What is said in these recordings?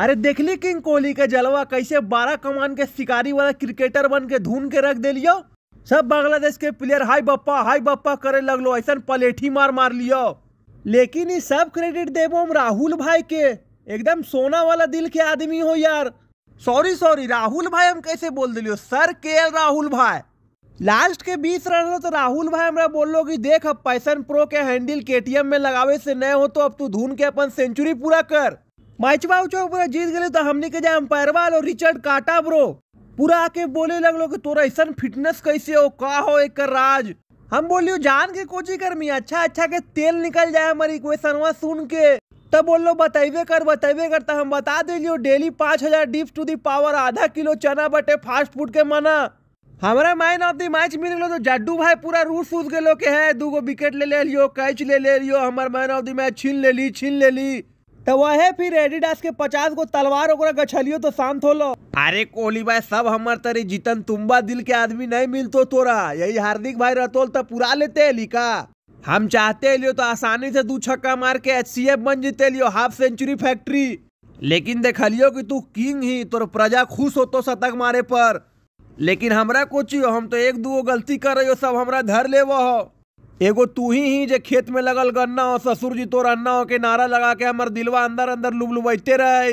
अरे देख ली किंग कोहली के जलवा कैसे बारह कमान के शिकारी वाला क्रिकेटर बन के धून के रख दिलियो सब बांग्लादेश के प्लेयर हाई बप्पा हाई बप्पा करे लगलो ऐसा पलेठी मार मार लियो लेकिन ये सब क्रेडिट देबो हम राहुल भाई के एकदम सोना वाला दिल के आदमी हो यार सॉरी सॉरी राहुल भाई हम कैसे बोल दिलियो सर के राहुल भाई लास्ट के बीस रन हो तो राहुल भाई हमारा बोल लो कि देख अब पैसन प्रो के हैंडल केटीएम में लगावे से नए हो तो अब तू धून के अपन सेंचुरी पूरा कर में उचवा पूरा जीत गए तो हमने के जाए अंपायरवाल और रिचर्ड काटा ब्रो पूरा आके बोले लगलो कि तोरा ऐसा फिटनेस कैसे हो का हो एक कर राज हम बोलियो जान के कोची कर अच्छा अच्छा के तेल निकल जाए हमारी इक्वेशनवा सुन के तब बोल लो बताइए कर कर करता तो हम बता दिलियो डेली पाँच हजार डिप्स टू दी पावर आधा किलो चना बटे फास्ट फूड के मना हमारा मैन ऑफ द मैच मिल गलो तो जड्डू भाई पूरा रूस सूझ गए के है गो विकेट ले ले लियो कैच ले ले लियो हमारा मैन ऑफ द मैच छीन ले ली छीन ले ली तो वह फिर एडिडास के पचास गो तलवार गछलियो तो शांत हो लो अरे कोहली भाई सब हमार तरी जीतन तुम्बा दिल के आदमी नहीं मिलतो तोरा यही हार्दिक भाई रतोल तो पुरा लेते लिका हम चाहते लियो तो आसानी से दू छक्का मार के एच सी एफ बन जीते लियो हाफ सेंचुरी फैक्ट्री लेकिन देखलियो कि तू किंग ही तोर प्रजा खुश हो तो शतक मारे पर लेकिन हमरा कोचियो हम तो एक दो गलती कर रही हो सब हमरा धर लेवो हो एगो तू ही ही जे खेत में लगल गन्ना हो ससुर जी तोर अन्ना हो के नारा लगा के हमार दिलवा अंदर अंदर लुबलुबैते रहे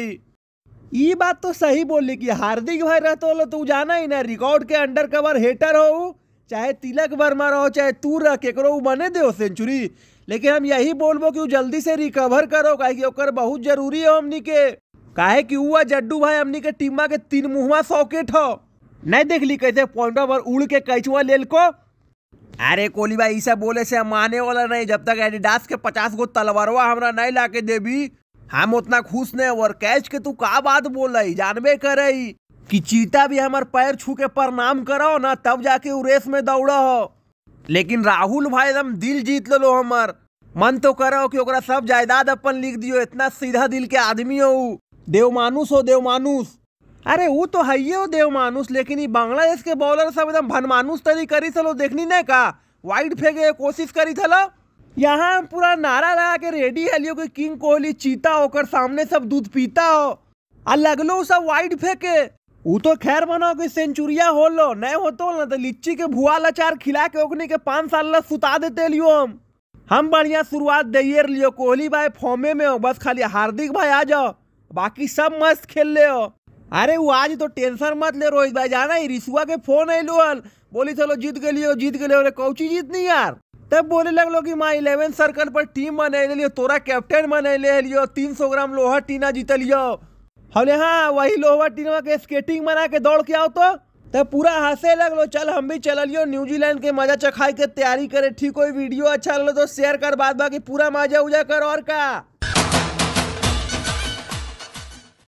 ये बात तो सही बोली कि हार्दिक भाई रहते हो तू तो जाना ही ना रिकॉर्ड के अंडर कवर हेटर हो चाहे तिलक वर्मा रहो चाहे तू रह केकरो बने दे सेंचुरी लेकिन हम यही बोलबो कि जल्दी से रिकवर करो कहे कि ओकर बहुत जरूरी है हमनी के काहे कि हुआ जड्डू भाई हमनी के टीमा के तीन मुहवा सॉकेट हो नहीं देख ली कैसे पॉइंट पर उड़ के कैचुआ लेल को अरे कोहली भाई ऐसा बोले से हम आने वाला नहीं जब तक एडिडास के पचास गो तलवारवा हमरा नहीं ला के देवी हम उतना खुश नहीं और कैच के तू का बात बोल रही जानबे कर कि चीता भी हमारे पैर छू के प्रणाम करो ना तब जाके उ रेस में दौड़ा हो लेकिन राहुल भाई एकदम दिल जीत ले लो हमार मन तो करो कि ओकरा सब जायदाद अपन लिख दियो इतना सीधा दिल के आदमी हो देवमानुस हो देवमानुस अरे वो तो हइयो देव मानुस लेकिन ये बांग्लादेश के बॉलर सब एकदम भनमानुस तरी करी सलो देखनी नहीं का वाइड फेंके कोशिश करी थल यहाँ पूरा नारा लगा के रेडी लियो कि किंग कोहली चीता होकर सामने सब दूध पीता हो आ लगलो सब वाइड फेंके वो तो खैर बनाओ कि सेंचुरिया हो लो नहीं हो तो ना तो लिच्ची के भुआ लचार खिला के ओकनी के पाँच साल ला सुता देते लियो हम हम बढ़िया शुरुआत दे लियो कोहली भाई फॉर्मे में हो बस खाली हार्दिक भाई आ जाओ बाकी सब मस्त खेल ले हो अरे वो आज तो टेंशन मत ले रोहित भाई जाना ही रिसुआ के फोन है लोअल बोली चलो जीत के लिए जीत के लिए अरे कौची नहीं यार तब बोले लगलो कि माँ इलेवन सर्कल पर टीम बना लियो तोरा कैप्टन बना ले लियो तीन सौ ग्राम लोहा टीना जीत लियो हले हाँ वही लोहा टीना के स्केटिंग बना के दौड़ के आओ तो तब पूरा हंसे लगलो चल हम भी चल लियो न्यूजीलैंड के मजा चखाई के तैयारी करे ठीक हो वीडियो अच्छा लगलो तो शेयर कर बाद बाकी पूरा मजा उजा कर और का